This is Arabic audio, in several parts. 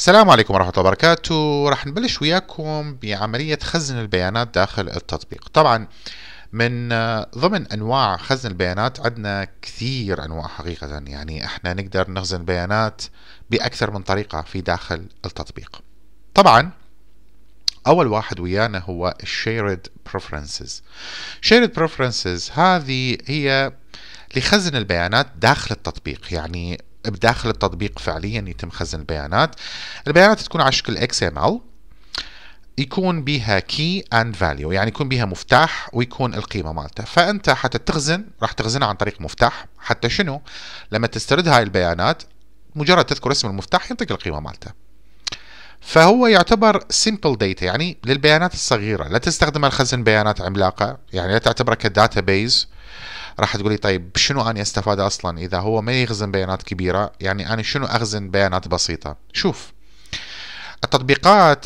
السلام عليكم ورحمة الله وبركاته راح نبلش وياكم بعملية خزن البيانات داخل التطبيق طبعا من ضمن أنواع خزن البيانات عندنا كثير أنواع حقيقة يعني احنا نقدر نخزن بيانات بأكثر من طريقة في داخل التطبيق طبعا أول واحد ويانا هو الشيرد بريفرنسز Shared بريفرنسز هذه هي لخزن البيانات داخل التطبيق يعني بداخل التطبيق فعليا يتم خزن البيانات البيانات تكون على شكل XML يكون بها كي اند فاليو يعني يكون بها مفتاح ويكون القيمه مالته فانت حتى تخزن راح تخزنها عن طريق مفتاح حتى شنو لما تسترد هاي البيانات مجرد تذكر اسم المفتاح ينطيك القيمه مالته فهو يعتبر سمبل داتا يعني للبيانات الصغيره لا تستخدمها لخزن بيانات عملاقه يعني لا تعتبرها كداتا بيز راح تقولي طيب شنو اني أستفاد أصلا إذا هو ما يخزن بيانات كبيرة يعني أنا شنو أخزن بيانات بسيطة شوف التطبيقات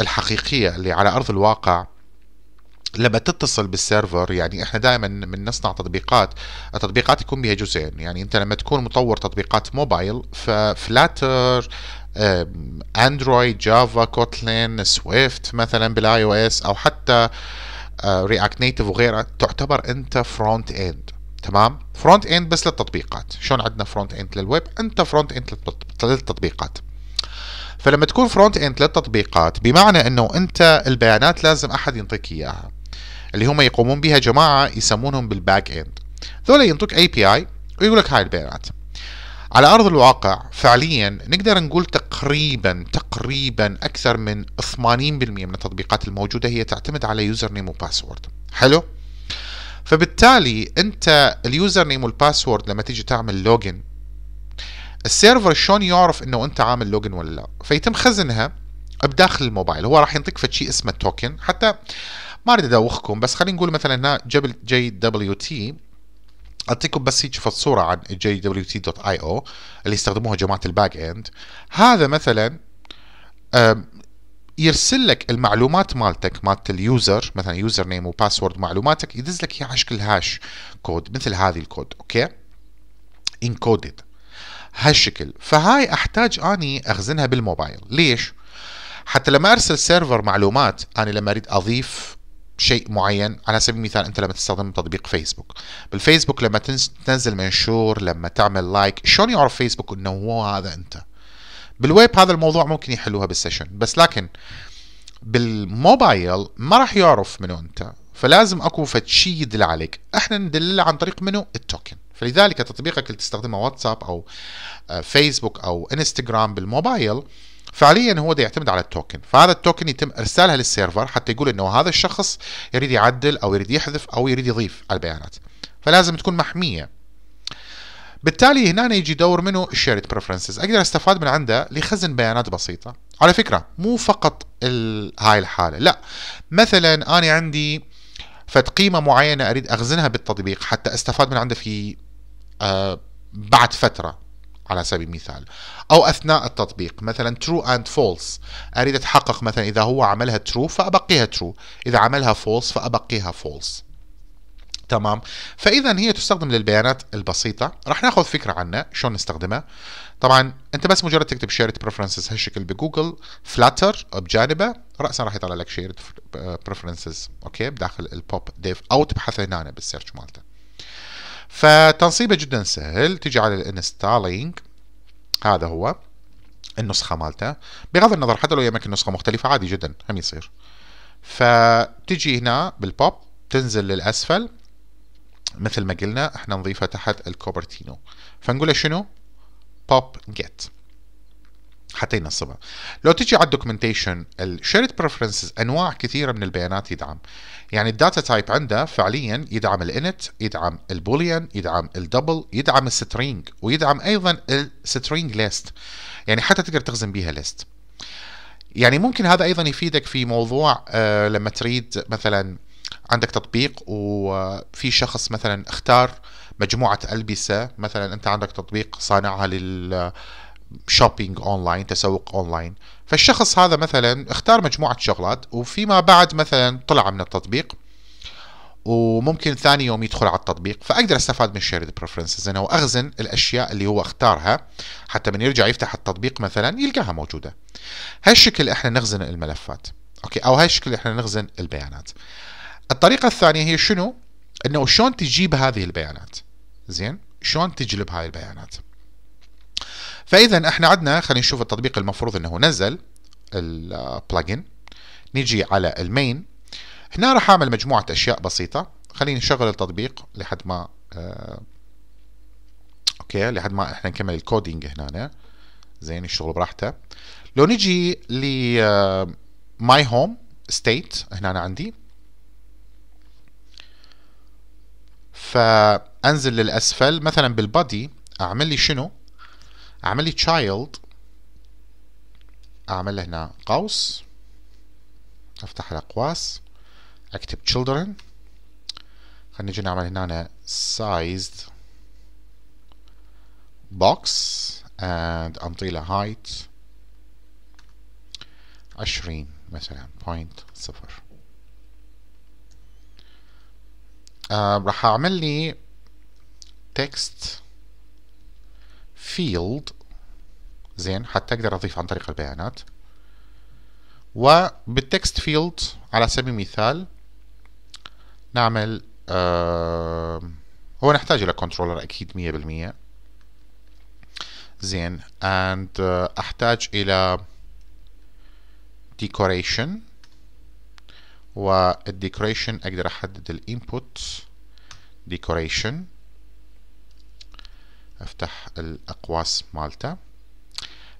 الحقيقية اللي على أرض الواقع لما تتصل بالسيرفر يعني احنا دائما من نصنع تطبيقات التطبيقات يكون بها جزئين يعني انت لما تكون مطور تطبيقات موبايل ففلاتر اندرويد جافا كوتلين سويفت مثلا بالاي او اس او حتى رياكت آه، نيتف وغيرها تعتبر انت فرونت اند تمام فرونت اند بس للتطبيقات شلون عندنا فرونت اند للويب انت فرونت اند للتطبيقات فلما تكون فرونت اند للتطبيقات بمعنى انه انت البيانات لازم احد ينطيك اياها اللي هم يقومون بها جماعه يسمونهم بالباك اند ذولا ينطوك اي بي اي ويقول لك هاي البيانات على أرض الواقع فعليا نقدر نقول تقريبا تقريبا أكثر من 80% من التطبيقات الموجودة هي تعتمد على يوزر نيم وباسورد حلو؟ فبالتالي أنت اليوزر نيم والباسورد لما تيجي تعمل لوجن السيرفر شلون يعرف انه انت عامل لوجن ولا لا فيتم خزنها بداخل الموبايل هو راح ينطيك فشي اسمه توكن حتى ما اريد ادوخكم بس خلينا نقول مثلا هنا جبل جي دبليو تي اعطيكم بس هيك صورة عن جي دبليو تي دوت اي او اللي يستخدموها جماعه الباك اند هذا مثلا يرسل لك المعلومات مالتك مالت اليوزر مثلا يوزر نيم وباسورد معلوماتك يدز لك اياها على شكل هاش كود مثل هذه الكود اوكي انكودد هالشكل فهاي احتاج اني اخزنها بالموبايل ليش حتى لما ارسل سيرفر معلومات انا لما اريد اضيف شيء معين على سبيل المثال انت لما تستخدم تطبيق فيسبوك بالفيسبوك لما تنزل منشور لما تعمل لايك شلون يعرف فيسبوك انه هو هذا انت بالويب هذا الموضوع ممكن يحلوها بالسيشن بس لكن بالموبايل ما راح يعرف منو انت فلازم اكو فد شيء يدل عليك احنا ندل عن طريق منو التوكن فلذلك تطبيقك اللي تستخدمه واتساب او فيسبوك آه، او انستغرام بالموبايل فعليا هو ده يعتمد على التوكن فهذا التوكن يتم ارسالها للسيرفر حتى يقول انه هذا الشخص يريد يعدل او يريد يحذف او يريد يضيف البيانات فلازم تكون محميه بالتالي هنا يجي دور منه الشيرد بريفرنسز اقدر استفاد من عنده لخزن بيانات بسيطه على فكره مو فقط هاي الحاله لا مثلا انا عندي فد قيمه معينه اريد اخزنها بالتطبيق حتى استفاد من عنده في آه بعد فتره على سبيل المثال أو أثناء التطبيق مثلا true and false أريد أتحقق مثلا إذا هو عملها true فأبقيها true إذا عملها false فأبقيها false تمام فإذا هي تستخدم للبيانات البسيطة راح ناخذ فكرة عنها شلون نستخدمها طبعا أنت بس مجرد تكتب شيرت preferences هالشكل بجوجل فلاتر بجانبه رأسا راح يطلع لك شيرت preferences أوكي بداخل البوب ديف أو تبحث هنا بالسيرش مالته فتنصيبه جدا سهل تجي على الانستالينج هذا هو النسخه مالته بغض النظر حتى لو يمك نسخه مختلفه عادي جدا هم يصير فتجي هنا بالبوب تنزل للاسفل مثل ما قلنا احنا نضيفها تحت الكوبرتينو فنقول شنو بوب جيت حتى ينصبها لو تجي على الدوكيومنتيشن الشيرد بريفرنسز انواع كثيره من البيانات يدعم يعني الداتا تايب عنده فعليا يدعم الانت يدعم البوليان يدعم الدبل يدعم السترينج ويدعم ايضا السترينج ليست يعني حتى تقدر تخزن بيها ليست يعني ممكن هذا ايضا يفيدك في موضوع آه لما تريد مثلا عندك تطبيق وفي شخص مثلا اختار مجموعه البسه مثلا انت عندك تطبيق صانعها لل شوبينج اونلاين تسوق اونلاين فالشخص هذا مثلا اختار مجموعه شغلات وفيما بعد مثلا طلع من التطبيق وممكن ثاني يوم يدخل على التطبيق فاقدر استفاد من الشيرد بريفرنسز انه اخزن الاشياء اللي هو اختارها حتى من يرجع يفتح التطبيق مثلا يلقاها موجوده هالشكل احنا نخزن الملفات اوكي او هالشكل احنا نخزن البيانات الطريقه الثانيه هي شنو انه شلون تجيب هذه البيانات زين شلون تجلب هاي البيانات فاذا احنا عندنا خلينا نشوف التطبيق المفروض انه نزل البلجن نيجي على المين هنا راح اعمل مجموعه اشياء بسيطه خليني نشغل التطبيق لحد ما آه اوكي لحد ما احنا نكمل الكودينج هنا زين يشتغل براحته لو نجي ل ماي هوم ستيت هنا أنا عندي فانزل للاسفل مثلا بالبادي اعمل لي شنو اعمل لي child اعمل هنا قوس افتح الاقواس اكتب children خلينا نجي نعمل هنا sized box and انطيله height 20 مثلا بوينت صفر آه راح اعمل لي تكست field زين حتى اقدر اضيف عن طريق البيانات وبالتكست فيلد على سبيل المثال نعمل آه هو نحتاج الى كنترولر اكيد 100% زين and آه احتاج الى decoration والديكوريشن اقدر احدد الانبوت decoration افتح الاقواس مالته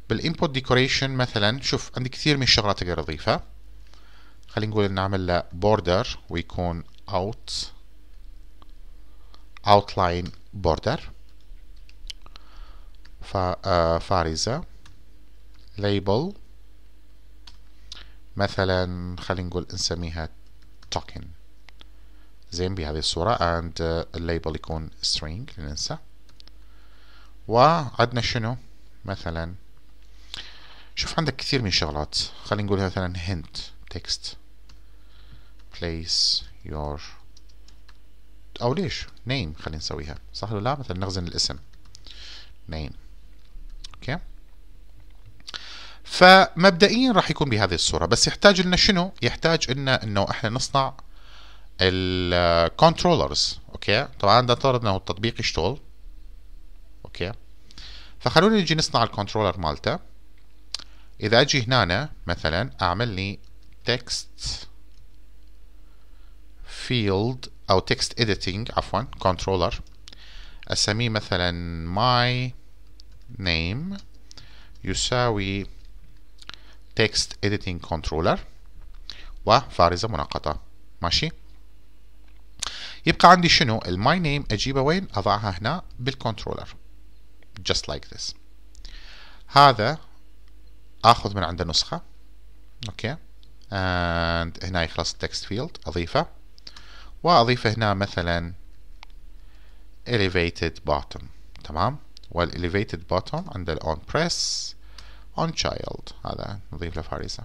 بالانبوت ديكوريشن مثلا شوف عندي كثير من الشغلات اقدر اضيفها خلينا نقول نعمل له بوردر ويكون اوت لاين بوردر فارزة ليبل مثلا خلينا نقول نسميها توكن زين بهذه الصورة and الليبل آه، يكون string ننسى وعندنا شنو مثلا شوف عندك كثير من الشغلات خلينا نقول مثلا hint text place your او ليش name خلينا نسويها صح ولا لا مثلا نخزن الاسم name اوكي فمبدئيا راح يكون بهذه الصورة بس يحتاج لنا شنو يحتاج لنا انه احنا نصنع الكنترولرز اوكي طبعا ده طرد انه التطبيق يشتغل اوكي فخلونا نجي نصنع الكنترولر مالته اذا اجي هنا مثلا اعمل لي تكست فيلد او تكست اديتنج عفوا كنترولر اسميه مثلا ماي نيم يساوي تكست اديتنج كنترولر وفارزة مناقطة ماشي يبقى عندي شنو الماي نيم اجيبه وين اضعها هنا بالكنترولر just like this هذا اخذ من عنده نسخه اوكي and هنا يخلص التكست فيلد اضيفه واضيفه هنا مثلا elevated bottom تمام والelevated bottom عند الاون press on child هذا نضيف له فارسة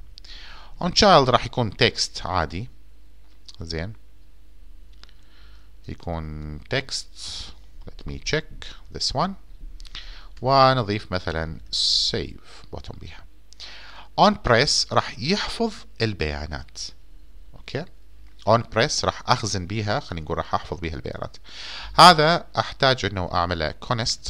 on child راح يكون text عادي زين يكون text let me check this one ونضيف مثلا save بوتون بيها on press راح يحفظ البيانات اوكي on press راح اخزن بيها خلينا نقول راح احفظ بيها البيانات هذا احتاج انه اعمله كونست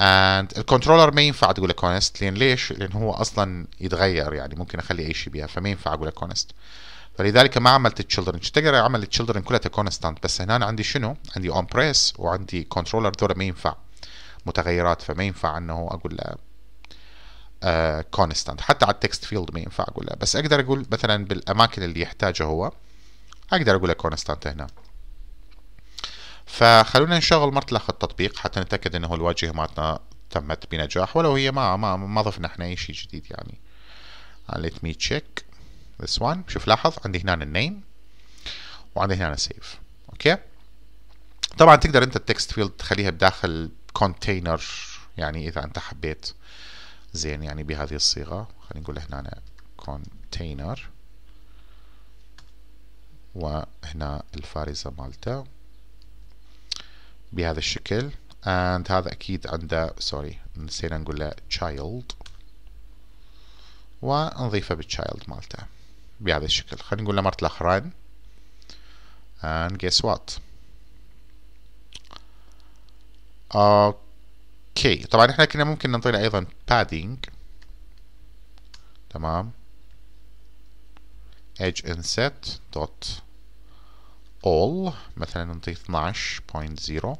and الكنترولر ما ينفع تقول كونست لان ليش؟ لان هو اصلا يتغير يعني ممكن اخلي اي شيء بيها فما ينفع اقول كونست فلذلك ما عملت التشيلدرن تقدر اعمل التشيلدرن كلها كونستانت بس هنا عندي شنو؟ عندي اون بريس وعندي كنترولر ذولا ما ينفع متغيرات فما ينفع انه اقول له كونستانت uh, حتى على التكست فيلد ما ينفع اقول له بس اقدر اقول مثلا بالاماكن اللي يحتاجها هو اقدر اقول له كونستانت هنا فخلونا نشغل مرتلخ التطبيق حتى نتاكد انه الواجهه مالتنا تمت بنجاح ولو هي ما ما ما ضفنا احنا اي شيء جديد يعني آه، let me check this one شوف لاحظ عندي هنا النيم وعندي هنا سيف اوكي طبعا تقدر انت التكست فيلد تخليها بداخل كونتينر يعني اذا انت حبيت زين يعني بهذه الصيغه خلينا نقول هنا كونتينر وهنا الفارزه مالته بهذا الشكل and هذا اكيد عنده سوري نسينا نقول له child ونضيفه بالchild مالته بهذا الشكل خلينا نقول له مرت الأخرين and guess what اوكي طبعا احنا كنا ممكن نطلع ايضا padding تمام edge inset dot all مثلا نعطيه 12.0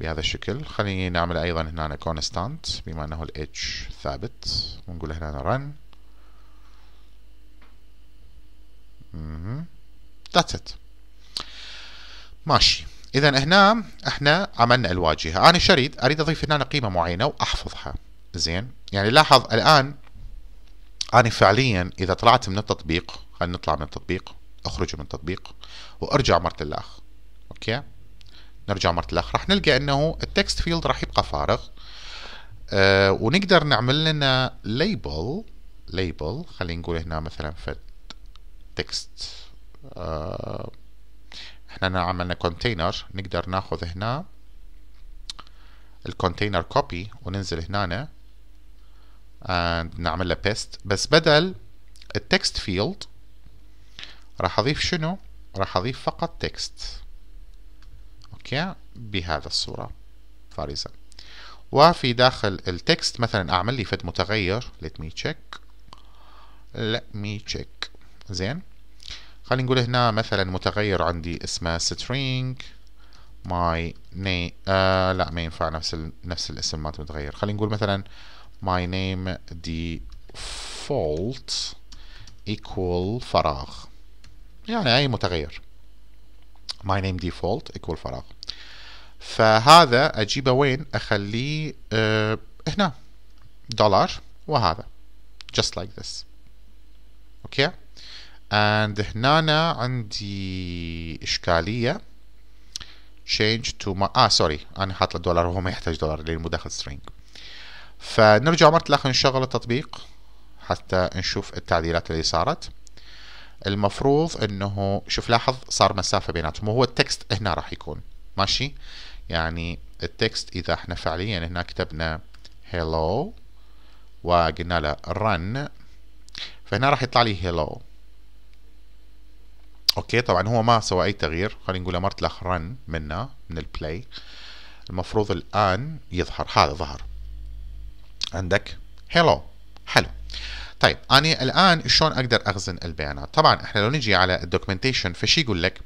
بهذا الشكل خليني نعمل ايضا هنا constant بما انه الاتش ثابت ونقول هنا run ذاتس ات ماشي اذا هنا احنا عملنا الواجهه انا شريد اريد اضيف هنا قيمه معينه واحفظها زين يعني لاحظ الان انا فعليا اذا طلعت من التطبيق خلينا نطلع من التطبيق اخرج من التطبيق وارجع مره الاخ اوكي نرجع مره الاخ راح نلقى انه التكست فيلد راح يبقى فارغ أه ونقدر نعمل لنا ليبل ليبل خلينا نقول هنا مثلا فت تكست أه احنا عملنا كونتينر نقدر ناخذ هنا الكونتينر كوبي وننزل هنا نعمل له بيست بس بدل التكست فيلد راح اضيف شنو راح اضيف فقط تكست اوكي بهذا الصوره فارزه وفي داخل التكست مثلا اعمل لي فد متغير let me check let me check زين خلينا نقول هنا مثلا متغير عندي اسمه string my name آه لا ما ينفع نفس ال... نفس الاسم ما متغير خلينا نقول مثلا my name default equal فراغ يعني اي متغير my name default equal فراغ فهذا اجيبه وين اخليه أه هنا دولار وهذا just like this اوكي okay. and هنا عندي إشكالية change to my آه سوري أنا حاط الدولار وهو ما يحتاج دولار لأنه مو داخل string فنرجع مرة الأخ نشغل التطبيق حتى نشوف التعديلات اللي صارت المفروض انه شوف لاحظ صار مسافه بيناتهم وهو التكست هنا راح يكون ماشي يعني التكست اذا احنا فعليا هنا كتبنا hello وقلنا له run فهنا راح يطلع لي hello اوكي طبعا هو ما سوى اي تغيير خلينا نقول امرت له رن منه من البلاي المفروض الان يظهر هذا ظهر عندك هيلو حلو طيب اني الان شلون اقدر اخزن البيانات طبعا احنا لو نجي على الدوكيومنتيشن فشي يقول لك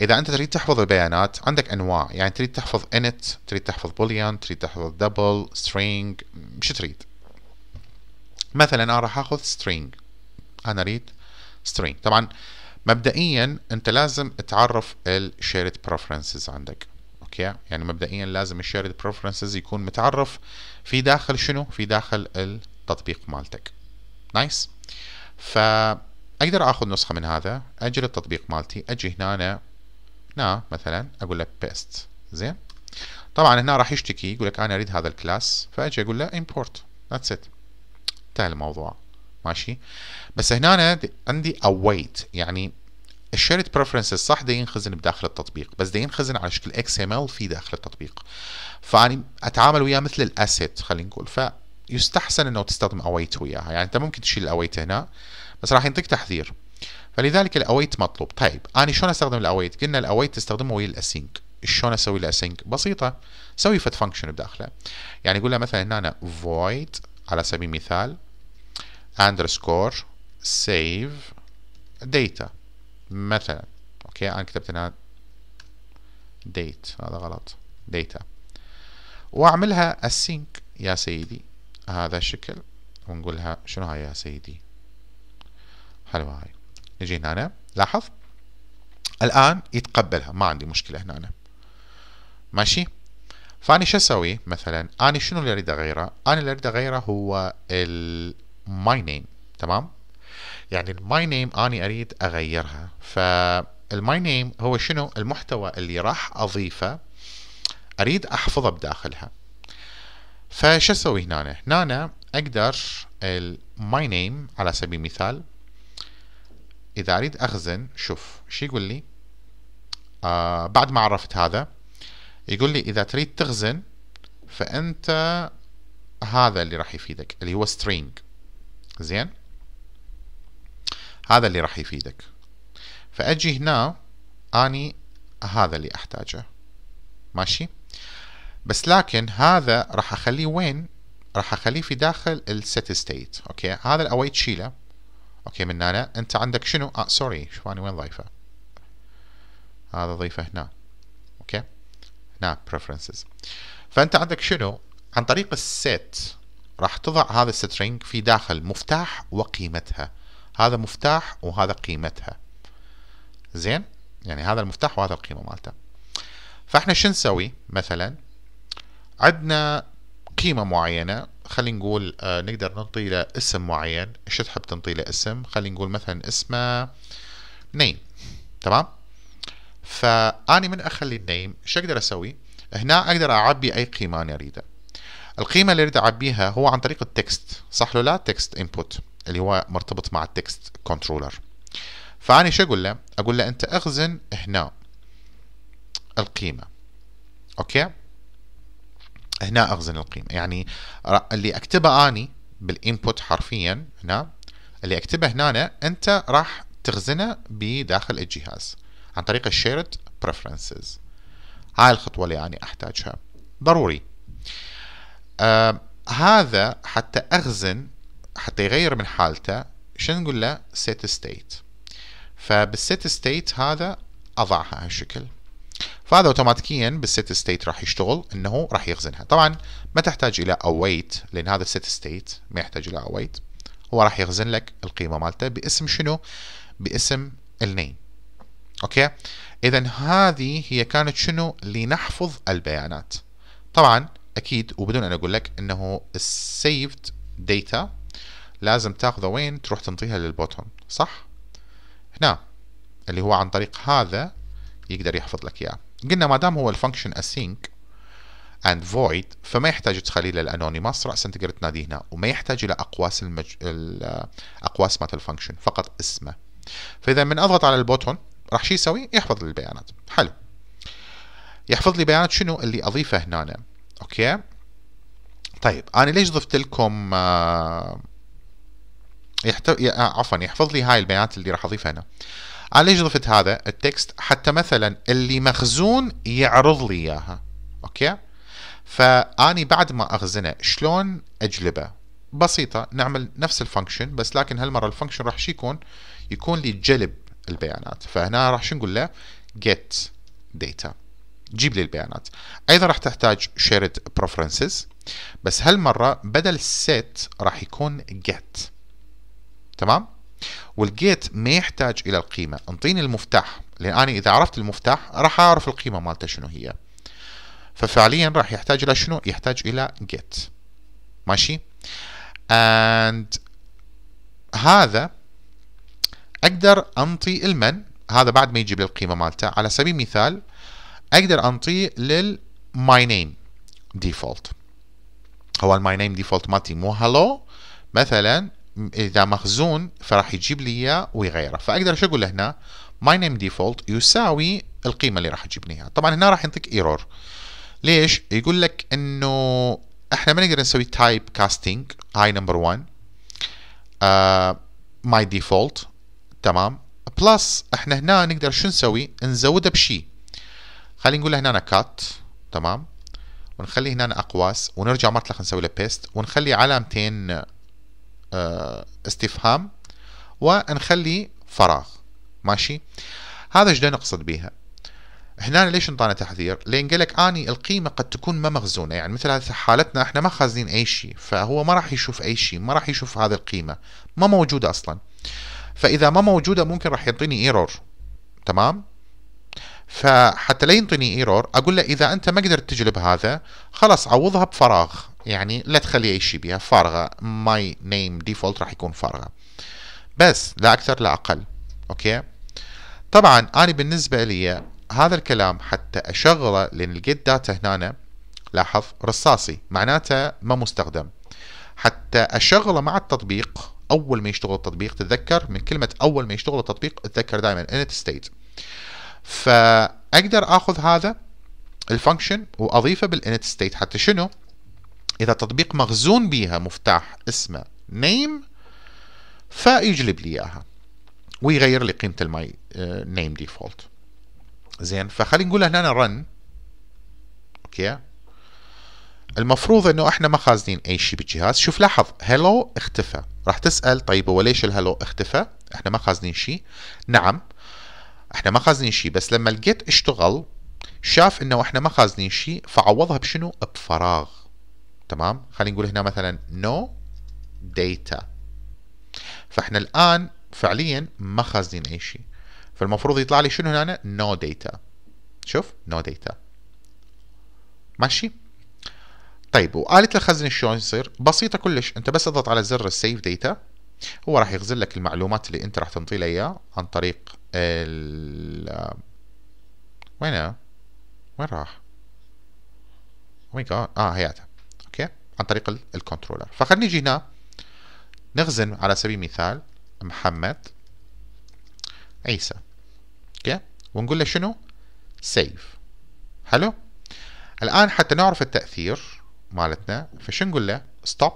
اذا انت تريد تحفظ البيانات عندك انواع يعني تريد تحفظ انت تريد تحفظ بوليان تريد تحفظ دبل سترينج شو تريد مثلا انا راح اخذ سترينج انا اريد سترينج طبعا مبدئيا انت لازم تعرف الشيرد بريفرنسز عندك اوكي يعني مبدئيا لازم الشيرد بريفرنسز يكون متعرف في داخل شنو في داخل التطبيق مالتك نايس فاقدر اخذ نسخه من هذا اجي للتطبيق مالتي اجي هنا أنا نا مثلا اقول لك بيست زين طبعا هنا راح يشتكي يقول لك انا اريد هذا الكلاس فاجي اقول له امبورت ذاتس ات انتهى الموضوع ماشي بس هنا أنا عندي await يعني الشيرت بريفرنسز صح ده ينخزن بداخل التطبيق بس ده ينخزن على شكل اكس ام ال في داخل التطبيق فاني اتعامل وياه مثل الاسيت خلينا نقول فيستحسن انه تستخدم اويت وياها يعني انت ممكن تشيل الاويت هنا بس راح ينطيك تحذير فلذلك الاويت مطلوب طيب انا شلون استخدم الاويت قلنا الاويت تستخدمه ويا الاسينك شلون اسوي الاسينك بسيطه سوي فت فانكشن بداخله يعني قول له مثلا هنا فويد void على سبيل المثال underscore save data مثلا اوكي انا كتبت هنا date هذا غلط data واعملها async يا سيدي هذا الشكل ونقولها شنو هاي يا سيدي حلوة هاي نجي هنا أنا. لاحظ الآن يتقبلها ما عندي مشكلة هنا أنا. ماشي فاني شو أسوي مثلا أنا شنو اللي أريد أغيره أنا اللي أريد أغيره هو my name تمام يعني الماي نيم اني اريد اغيرها فالماي نيم هو شنو المحتوى اللي راح اضيفه اريد احفظه بداخلها فش اسوي هنا هنا اقدر الماي نيم على سبيل المثال اذا اريد اخزن شوف شو يقول لي آه بعد ما عرفت هذا يقول لي اذا تريد تخزن فانت هذا اللي راح يفيدك اللي هو string زين هذا اللي راح يفيدك فأجي هنا أني هذا اللي أحتاجه ماشي بس لكن هذا راح أخليه وين راح أخليه في داخل السيت ستيت أوكي هذا الأوي تشيله أوكي من هنا أنت عندك شنو آه سوري شوف أنا وين ضايفه هذا ضيفه هنا أوكي هنا preferences فأنت عندك شنو عن طريق الست راح تضع هذا السترينج في داخل مفتاح وقيمتها هذا مفتاح وهذا قيمتها زين يعني هذا المفتاح وهذا القيمه مالته فاحنا شو نسوي مثلا عندنا قيمه معينه خلينا نقول آه نقدر نعطي له اسم معين ايش تحب تنطي له اسم خلينا نقول مثلا اسمه نيم تمام فاني من اخلي النيم شو اقدر اسوي هنا اقدر اعبي اي قيمه انا اريدها القيمه اللي يريد اعبيها هو عن طريق التكست صح له لا تكست انبوت اللي هو مرتبط مع التكست كنترولر فاني شو اقول له اقول له انت اخزن هنا القيمه اوكي هنا اخزن القيمه يعني اللي اكتبه اني بالانبوت حرفيا هنا اللي اكتبه هنا انت راح تخزنه بداخل الجهاز عن طريق الشيرد بريفرنسز هاي الخطوه اللي انا احتاجها ضروري آه هذا حتى أخزن حتى يغير من حالته شنو نقول له set state فبالست state هذا أضعها هالشكل فهذا اوتوماتيكيا بالست ستيت راح يشتغل انه راح يخزنها طبعا ما تحتاج الى اويت لان هذا الست ستيت ما يحتاج الى اويت هو راح يخزن لك القيمه مالته باسم شنو باسم النيم اوكي اذا هذه هي كانت شنو لنحفظ البيانات طبعا اكيد وبدون ان اقول لك انه السيفد داتا لازم تاخذه وين تروح تنطيها للبوتون صح هنا اللي هو عن طريق هذا يقدر يحفظ لك اياه قلنا ما دام هو الفانكشن اسينك اند فويد فما يحتاج تخليه للانونيماس راسا تقدر تناديه هنا وما يحتاج الى اقواس المج... الاقواس مالت الفانكشن فقط اسمه فاذا من اضغط على البوتون راح شو يسوي يحفظ لي البيانات حلو يحفظ لي بيانات شنو اللي اضيفه هنا اوكي طيب انا ليش ضفت لكم آه، يحتو... آه، عفوا يحفظ لي هاي البيانات اللي راح اضيفها هنا انا ليش ضفت هذا التكست حتى مثلا اللي مخزون يعرض لي اياها اوكي فاني بعد ما اخزنه شلون اجلبه بسيطه نعمل نفس الفانكشن بس لكن هالمره الفانكشن راح شو يكون يكون لي جلب البيانات فهنا راح شو نقول له get data جيب لي البيانات ايضا راح تحتاج شيرد بريفرنسز بس هالمرة بدل سيت راح يكون جيت تمام والجيت ما يحتاج الى القيمة انطيني المفتاح لان انا اذا عرفت المفتاح راح اعرف القيمة مالته شنو هي ففعليا راح يحتاج الى شنو يحتاج الى جيت ماشي and هذا اقدر انطي المن هذا بعد ما يجيب لي القيمه مالته على سبيل المثال اقدر انطيه لل my name default هو ال my name default مالتي مو hello مثلا اذا مخزون فراح يجيب لي اياه ويغيره فاقدر شو اقول له هنا my name default يساوي القيمه اللي راح تجيب لي اياها طبعا هنا راح ينطيك ايرور ليش يقول لك انه احنا ما نقدر نسوي تايب كاستنج هاي نمبر 1 ماي ديفولت تمام بلس احنا هنا نقدر شو نسوي نزوده بشيء خلينا نقول هنا كات تمام ونخلي هنا اقواس ونرجع مرة اخرى نسوي له بيست ونخلي علامتين آه، استفهام ونخلي فراغ ماشي هذا ايش نقصد بيها هنا ليش انطانا تحذير؟ لان قال لك اني القيمه قد تكون ما مخزونه، يعني مثل هذه حالتنا احنا ما خازنين اي شيء، فهو ما راح يشوف اي شيء، ما راح يشوف هذه القيمه، ما موجوده اصلا. فاذا ما موجوده ممكن راح يعطيني ايرور. تمام؟ فحتى لا ينطيني ايرور اقول له اذا انت ما قدرت تجلب هذا خلاص عوضها بفراغ يعني لا تخلي اي شيء بها فارغه ماي نيم ديفولت راح يكون فارغه بس لا اكثر لا اقل اوكي طبعا انا بالنسبه لي هذا الكلام حتى اشغله لان الجيت داتا هنا لاحظ رصاصي معناته ما مستخدم حتى اشغله مع التطبيق اول ما يشتغل التطبيق تتذكر من كلمه اول ما يشتغل التطبيق تتذكر دائما انت ستيت فاقدر اخذ هذا الفانكشن واضيفه بالانت ستيت حتى شنو اذا تطبيق مخزون بيها مفتاح اسمه نيم فيجلب لي اياها ويغير لي قيمه الماي نيم ديفولت زين فخلينا نقول هنا رن اوكي المفروض انه احنا ما خازنين اي شيء بالجهاز شوف لاحظ هلو اختفى راح تسال طيب هو ليش الهلو اختفى احنا ما خازنين شيء نعم احنا ما خازنين شيء بس لما الجيت اشتغل شاف انه احنا ما خازنين شيء فعوضها بشنو؟ بفراغ تمام؟ خلينا نقول هنا مثلا no ديتا فاحنا الان فعليا ما خازنين اي شيء فالمفروض يطلع لي شنو هنا؟ no ديتا شوف no ديتا ماشي؟ طيب وآلة الخزنة شلون يصير؟ بسيطة كلش، أنت بس اضغط على زر السيف ديتا هو راح يخزن لك المعلومات اللي انت راح تنطي لها اياه عن طريق ال وينه وين راح؟ وين oh جاد اه هياتها اوكي عن طريق الكنترولر فخلينا نجي هنا نخزن على سبيل المثال محمد عيسى اوكي ونقول له شنو؟ سيف حلو؟ الان حتى نعرف التاثير مالتنا فشو نقول له؟ ستوب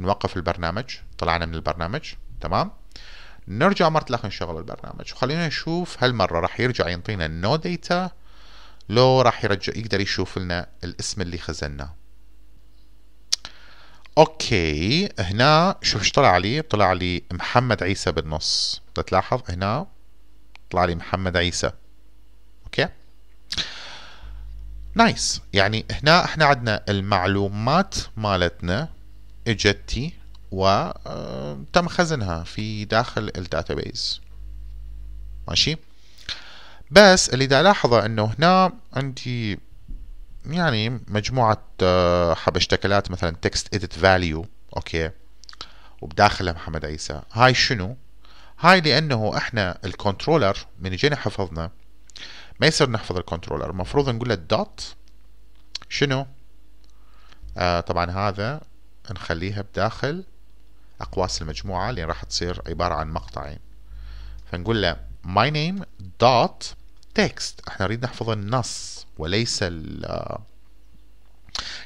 نوقف البرنامج طلعنا من البرنامج تمام نرجع مرة الأخ نشغل البرنامج وخلينا نشوف هالمرة راح يرجع ينطينا النو ديتا لو راح يرجع يقدر يشوف لنا الاسم اللي خزناه اوكي هنا شوف ايش طلع لي طلع لي محمد عيسى بالنص تلاحظ هنا طلع لي محمد عيسى اوكي نايس يعني هنا احنا عندنا المعلومات مالتنا اجتي وتم آه، خزنها في داخل الداتابيز ماشي بس اللي دا لاحظه انه هنا عندي يعني مجموعة آه، حبشتكلات مثلا تكست edit value اوكي وبداخلها محمد عيسى هاي شنو هاي لانه احنا الكنترولر من جينا حفظنا ما يصير نحفظ الكنترولر المفروض نقول له دوت شنو آه طبعا هذا نخليها بداخل أقواس المجموعة اللي راح تصير عبارة عن مقطعين فنقول له my name dot text احنا نريد نحفظ النص وليس ال آه،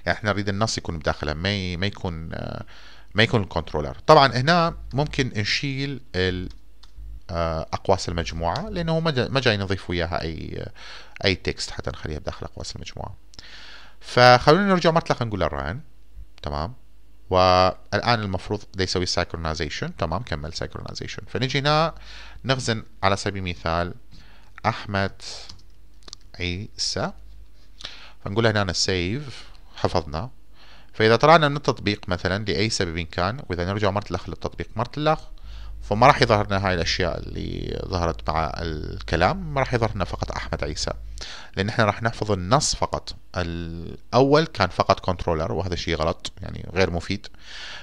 يعني احنا نريد النص يكون بداخله ما ما يكون آه، ما يكون الكنترولر طبعا هنا ممكن نشيل آه، اقواس المجموعه لانه ما جاي نضيف وياها اي اي تكست حتى نخليها بداخل اقواس المجموعه فخلونا نرجع مطلق نقول الران تمام والان المفروض ده يسوي سايكرونايزيشن تمام كمل سايكرونايزيشن فنجي هنا نخزن على سبيل المثال احمد عيسى فنقول هنا سيف حفظنا فاذا طلعنا من التطبيق مثلا لاي سبب كان واذا نرجع مره الاخ للتطبيق مره الاخ فما راح يظهر لنا هاي الاشياء اللي ظهرت مع الكلام ما راح يظهر لنا فقط احمد عيسى لان احنا راح نحفظ النص فقط الاول كان فقط كنترولر وهذا شيء غلط يعني غير مفيد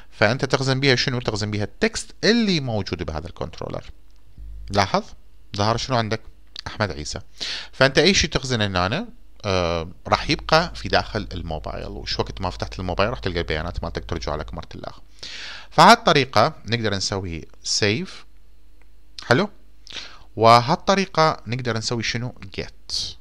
فانت تخزن بها شنو تخزن بها التكست اللي موجود بهذا الكنترولر لاحظ ظهر شنو عندك احمد عيسى فانت اي شيء تخزنه هنا آه راح يبقى في داخل الموبايل وش وقت ما فتحت الموبايل راح تلقى البيانات مالتك ترجع لك مره الاخر فهالطريقة نقدر نسوي save حلو وهالطريقة نقدر نسوي شنو get